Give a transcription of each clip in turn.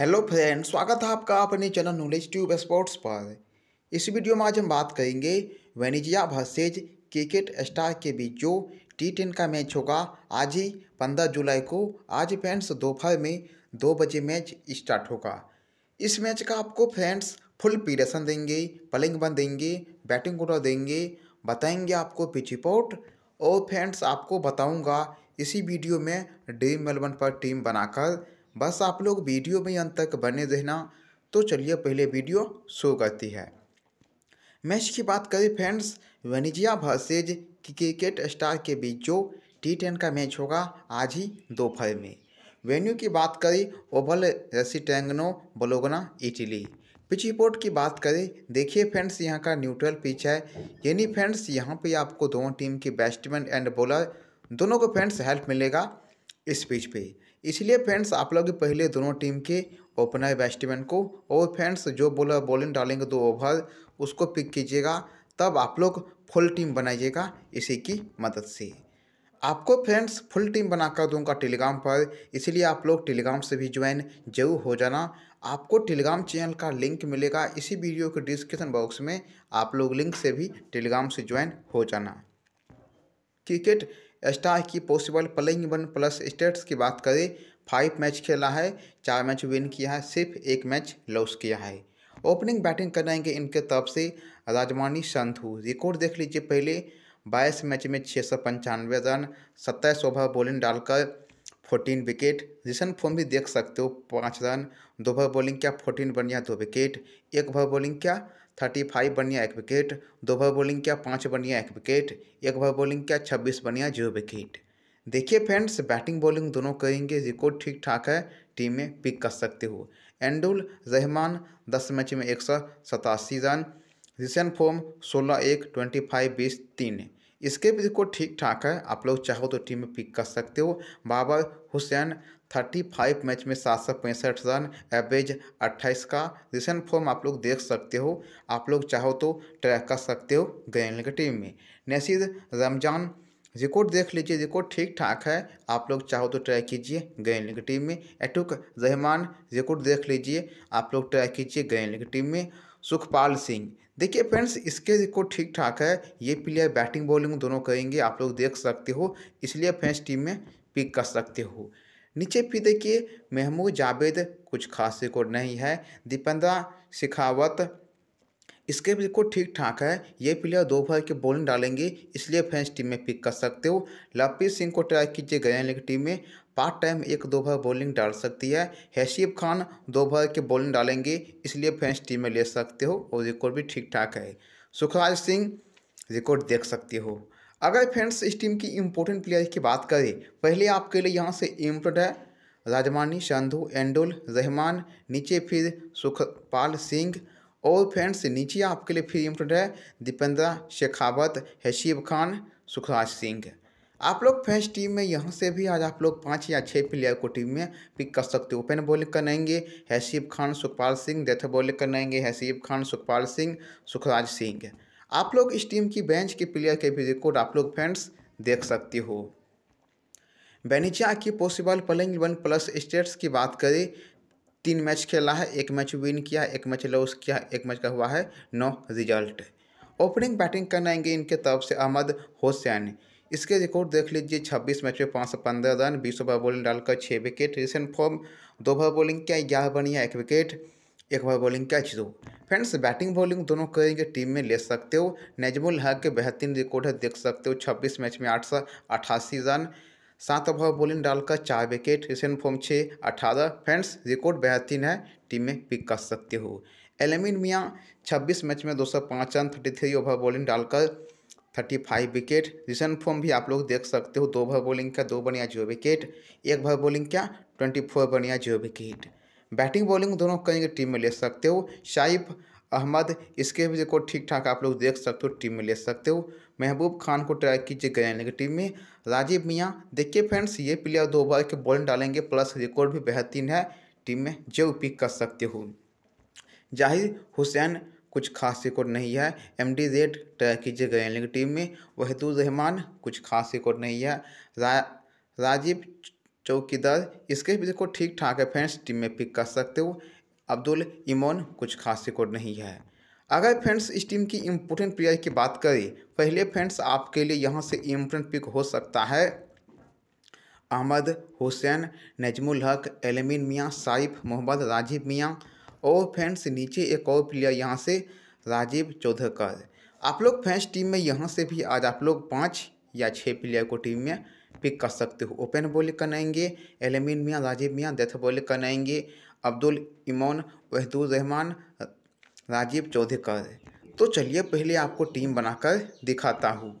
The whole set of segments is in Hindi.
हेलो फ्रेंड स्वागत है आपका अपने चैनल नॉलेज ट्यूब स्पोर्ट्स पर इस वीडियो में आज हम बात करेंगे वेनिजिया भर्सेज क्रिकेट स्टार के बीच जो टी टेन का मैच होगा आज ही पंद्रह जुलाई को आज फ्रेंड्स दोपहर में दो बजे मैच स्टार्ट होगा इस मैच का आपको फ्रेंड्स फुल पीडेशन देंगे पलिंग बन देंगे बैटिंग ऑर्डर देंगे बताएंगे आपको पिच रिपोर्ट और फ्रेंड्स आपको बताऊंगा इसी वीडियो में ड्रीम इलेवन पर टीम बनाकर बस आप लोग वीडियो में अंत तक बने रहना तो चलिए पहले वीडियो शो करती है मैच की बात करें friends Venezia versus cricket star के बीच जो टी टेन का मैच होगा आज ही दोपहर में वेन्यू की बात करें ओवल रेसिटेंगनो बलोगना इटली पिच रिपोर्ट की बात करें देखिए फ्रेंड्स यहाँ का न्यूट्रल पिच है यानी फ्रेंड्स यहाँ पे आपको दोनों टीम के बैट्समैन एंड बॉलर दोनों को फ्रेंड्स हेल्प मिलेगा इस पिच पे इसलिए फ्रेंड्स आप लोग पहले दोनों टीम के ओपनर बैट्समैन को और फ्रेंड्स जो बोलर बॉलिंग डालेंगे दो ओवर उसको पिक कीजिएगा तब आप लोग फुल टीम बनाइएगा इसी की मदद से आपको फ्रेंड्स फुल टीम बनाकर दूंगा टेलीग्राम पर इसलिए आप लोग टेलीग्राम से भी ज्वाइन जरूर हो जाना आपको टेलीग्राम चैनल का लिंक मिलेगा इसी वीडियो के डिस्क्रिप्शन बॉक्स में आप लोग लिंक से भी टेलीग्राम से ज्वाइन हो जाना क्रिकेट स्टार की possible playing one plus stats की बात करें फाइव मैच खेला है चार मैच विन किया है सिर्फ एक मैच लॉस किया है ओपनिंग बैटिंग कराएंगे इनके तरफ से राजमानी संधु रिकॉर्ड देख लीजिए पहले बाईस मैच में छः सौ पंचानवे रन सत्ताईस ओवर बॉलिंग डालकर फोर्टीन विकेट रिसेंट फॉर्म भी देख सकते हो पाँच रन दो ओवर बॉलिंग क्या फोर्टीन बन गया दो विकेट एक ओवर बॉलिंग क्या थर्टी फाइव बनिया एक विकेट दो ओवर बॉलिंग किया पाँच बनिया एक विकेट एक ओवर बॉलिंग किया छब्बीस बनिया जीरो विकेट देखिए फ्रेंड्स बैटिंग बॉलिंग दोनों करेंगे रिकॉर्ड ठीक ठाक है टीम में पिक कर सकते हो एंडुल रहमान दस मैच में एक सौ सतासी रन रिसेंट फॉर्म सोलह एक ट्वेंटी फाइव बीस तीन इसके भी को ठीक ठाक है आप लोग चाहो तो टीम में पिक कर सकते हो Babar Hussain thirty five match में सात सौ पैंसठ रन एवरेज अट्ठाईस का रिसेंट फॉर्म आप लोग देख सकते हो आप लोग चाहो तो ट्रैक कर सकते हो ग्रैंड की टीम में नसीर रमजान रिकॉर्ड देख लीजिए रिकॉर्ड ठीक ठाक है आप लोग चाहो तो ट्राई कीजिए ग्रैंड की टीम में एटुक रहमान रिकॉर्ड देख लीजिए आप लोग ट्राई कीजिए ग्रैंड की टीम में सुखपाल सिंह देखिए फ्रेंड्स इसके को ठीक ठाक है ये प्लेयर बैटिंग बॉलिंग दोनों करेंगे आप लोग देख सकते हो इसलिए फ्रेंड्स टीम में पिक कर सकते हो नीचे फिर देखिए महमूद जावेद कुछ खास रिकॉर्ड नहीं है दीपेंद्रा शिखावत इसके भी को ठीक ठाक है ये प्लेयर दो भर के बॉलिंग डालेंगे इसलिए फ्रेंड्स टीम में पिक कर सकते हो लवप्रीत सिंह को ट्राई कीजिए गए टीम में पार्ट टाइम एक दो ओवर बॉलिंग डाल सकती है हैशियब खान दो ओवर के बॉलिंग डालेंगे इसलिए फैंस टीम में ले सकते हो और रिकॉर्ड भी ठीक ठाक है सुखराज सिंह रिकॉर्ड देख सकते हो अगर फ्रेंड्स इस टीम की इम्पोर्टेंट प्लेयर की बात करें पहले आपके लिए यहाँ से इम्पोर्ट है राजमानी संधु एंडोल रहमान नीचे फिर सुखपाल सिंह और फ्रेंड्स नीचे आपके लिए फिर इम्पोर्ट है दीपेंद्रा शेखावत हैशिब खान सुखराज सिंह आप लोग फ्रेंड्स टीम में यहाँ से भी आज आप लोग पाँच या छः प्लेयर को टीम में पिक कर सकते हो ओपन बॉलिंग करनाएंगे हैसीब खान सुखपाल सिंह डेथ बॉलिंग करनाएंगे हैसीब खान सुखपाल सिंह सुखराज सिंह आप लोग इस टीम की बेंच के प्लेयर के भी रिकॉर्ड आप लोग फ्रेंड्स देख सकते हो बेनिचा की possible playing one plus stats की बात करें तीन मैच खेला है एक मैच विन किया एक मैच लॉस किया एक मैच का हुआ है नो रिजल्ट ओपनिंग बैटिंग करनाएंगे इनके तरफ से अहमद हुसैन इसके रिकॉर्ड देख लीजिए छब्बीस मैच में पाँच सौ पंद्रह रन बीस ओवर बॉलिंग डालकर छः विकेट रिसेंट फॉर्म दो ओवर बॉलिंग क्या ग्यारह बन या एक विकेट एक ओवर बॉलिंग क्या जीरो फ्रेंड्स बैटिंग बॉलिंग दोनों करेंगे टीम में ले सकते हो नजमुल हक के बेहतरीन रिकॉर्ड है देख सकते हो छब्बीस मैच में आठ सौ अठासी रन सात ओवर बॉलिंग डालकर चार विकेट रिसेंट फॉर्म छः अठारह फ्रेंड्स रिकॉर्ड बेहतरीन है टीम में पिक कर सकते हो एलमिन मियाँ छब्बीस मैच में दो सौ पाँच run thirty three over bowling डालकर thirty five wicket recent form भी आप लोग देख सकते हो दो भर बॉलिंग का दो बनिया जीरो विकेट एक भर बॉलिंग का ट्वेंटी फोर बनिया जीरो विकेट बैटिंग बॉलिंग दोनों करेंगे टीम में ले सकते हो शाइफ अहमद इसके भी को ठीक ठाक आप लोग देख सकते हो टीम में ले सकते हो महबूब खान को ट्राई कीजिए गयाने की टीम में राजीव मियाँ देखिए फ्रेंड्स ये प्लेयर दो ओवर के बॉलिंग डालेंगे प्लस रिकॉर्ड भी बेहतरीन है टीम में जो पिक कर सकते हो जाहिर हुसैन कुछ खास रिकॉर्ड नहीं है एम डी जेड ट्रैक कीजिए गए टीम में वहीदुर रहमान कुछ खास रिकॉर्ड नहीं है रा, राजीव चौकीदार इसके भी रिकॉर्ड ठीक ठाक है फ्रेंड्स टीम में पिक कर सकते हो अब्दुल इमोन कुछ खास रिकॉर्ड नहीं है अगर फ्रेंड्स इस टीम की इम्पोर्टेंट प्लेयर की बात करें पहले फ्रेंड्स आपके लिए यहाँ से इम्पोर्टेंट पिक हो सकता है अहमद हुसैन नजमुल हक एलमिन मियाँ साइफ मोहम्मद राजीव मियाँ और फैंस नीचे एक और प्लेयर यहाँ से राजीव चौधरकर आप लोग फैंस टीम में यहाँ से भी आज आप लोग पाँच या छः प्लेयर को टीम में पिक कर सकते हो open bowling करनाएंगे एलमिन Mian Rajeev Mian death bowling करनाएंगे अब्दुल इमोन वहदुर रहमान राजीव चौधरी कर तो चलिए पहले आपको टीम बनाकर दिखाता हूँ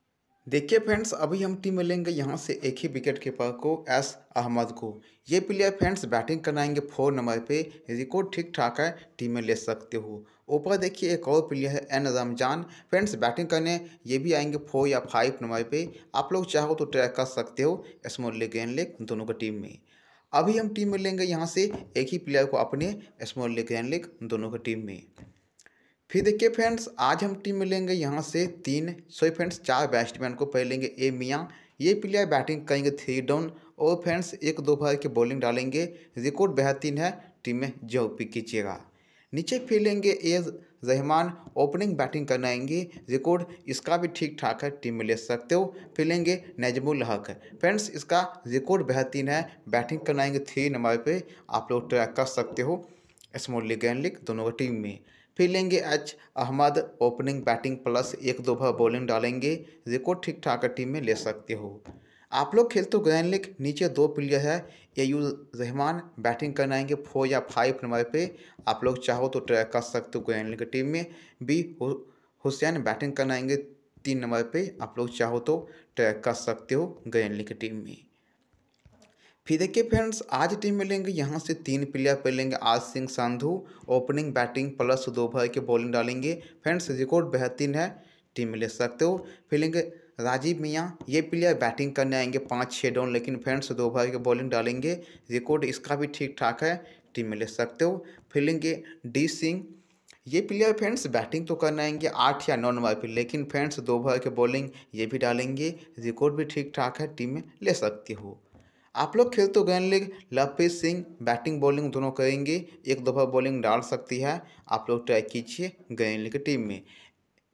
देखिए फ्रेंड्स अभी हम टीम मिलेंगे यहाँ से एक ही विकेट कीपर को एस अहमद को ये प्लेयर फ्रेंड्स बैटिंग कराएंगे फोर नंबर पे रिकॉर्ड ठीक ठाक है टीम में ले सकते हो ऊपर देखिए एक और प्लेयर है एन रमजान फ्रेंड्स बैटिंग करने ये भी आएंगे फोर या फाइव नंबर पे आप लोग चाहो तो ट्रैक कर सकते हो स्मॉल लेग एंड लेग दोनों की टीम में अभी हम टीम में लेंगे यहाँ से एक ही प्लेयर को अपने स्मॉल लेग एंड लेग दोनों की टीम में फिर देखिए फ्रेंड्स आज हम टीम लेंगे यहाँ से तीन सो फ्रेंड्स चार बैट्समैन को पहले लेंगे ए मियाँ ये प्लेयर बैटिंग करेंगे थ्री डाउन और फ्रेंड्स एक दो भर के बॉलिंग डालेंगे रिकॉर्ड बेहतरीन है टीम में जो पिक कीजिएगा नीचे फिर लेंगे ए रहमान ओपनिंग बैटिंग करनाएंगे रिकॉर्ड इसका भी ठीक ठाक है टीम में ले सकते हो फिर लेंगे नजमुल हक फ्रेंड्स इसका रिकॉर्ड बेहतरीन है बैटिंग करनाएंगे थ्री नंबर पर आप लोग ट्रैक कर सकते हो स्मॉल लीग एंड लीग दोनों टीम में फिर लेंगे H Ahmed opening batting plus एक दो भर बॉलिंग डालेंगे रिकॉर्ड ठीक ठाक टीम में ले सकते हो आप लोग खेलते हो ग्रैंड लीग नीचे दो प्लेयर है ए यू रहमान बैटिंग करने आएंगे फोर या फाइव नंबर पे आप लोग चाहो तो ट्रैक कर सकते हो ग्रैंड लीग की टीम में बी हुसैन बैटिंग करने आएंगे तीन नंबर पे आप लोग चाहो तो ट्रैक कर सकते हो ग्रैंड लीग की टीम में फिर देखिए फ्रेंड्स आज टीम मिलेंगे यहाँ से तीन प्लेयर मिलेंगे आज Singh Sandhu opening batting plus दो भाई के बॉलिंग डालेंगे फ्रेंड्स रिकॉर्ड बेहतरीन है टीम में ले सकते हो फिर लेंगे राजीव मियाँ ये प्लेयर बैटिंग करने आएंगे पाँच छः डाउन लेकिन फ्रेंड्स दो भाई के बॉलिंग डालेंगे रिकॉर्ड इसका भी ठीक ठाक है टीम में ले सकते हो फिर लेंगे डी सिंह ये प्लेयर फ्रेंड्स बैटिंग तो करने आएंगे आठ या नौ नंबर पर लेकिन फ्रेंड्स दो भाई के बॉलिंग ये भी डालेंगे रिकॉर्ड भी ठीक ठाक है टीम में ले सकते हो आप लोग खेल तो गए लेकिन लवप्रीत सिंह बैटिंग बॉलिंग दोनों करेंगे एक दफ़ा बॉलिंग डाल सकती है आप लोग ट्राई कीजिए गए की टीम में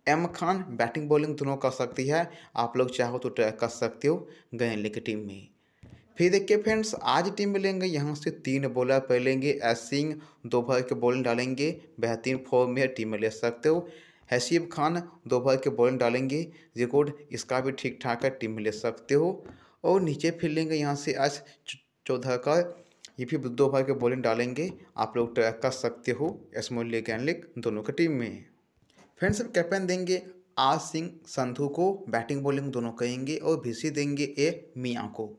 एम खान बैटिंग बॉलिंग दोनों कर सकती है आप लोग चाहो तो ट्राई कर सकते हो गए की टीम में फिर देखिए फ्रेंड्स आज टीम में लेंगे यहाँ से तीन बॉलर पहलेंगे एस सिंह दो भर के बॉलिंग डालेंगे बेहतरीन फॉर्म में टीम में ले सकते हो हसीब खान दो भर के बॉलिंग डालेंगे रिकॉर्ड इसका भी ठीक ठाक है टीम में ले सकते हो और नीचे फिर लेंगे यहाँ से आज चौदह का ये भी दो ओवर के बॉलिंग डालेंगे आप लोग ट्रैक कर सकते हो एसमोल लेक एंड लेक दोनों की टीम में फ्रेंड्स अब कैप्टन देंगे आज सिंह संधू को बैटिंग बॉलिंग दोनों कहेंगे और भी देंगे ए मियाँ को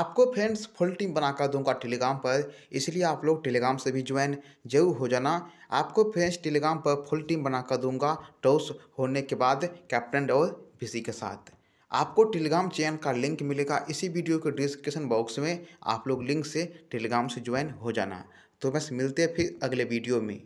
आपको फ्रेंड्स फुल टीम बनाकर दूंगा टेलीग्राम पर इसलिए आप लोग टेलीग्राम से भी ज्वाइन जरूर हो जाना आपको फ्रेंड्स टेलीग्राम पर फुल टीम बनाकर दूंगा टॉस होने के बाद कैप्टन और भिसी के साथ आपको टेलीग्राम चैन का लिंक मिलेगा इसी वीडियो के डिस्क्रिप्शन बॉक्स में आप लोग लिंक से टेलीग्राम से ज्वाइन हो जाना तो बस मिलते हैं फिर अगले वीडियो में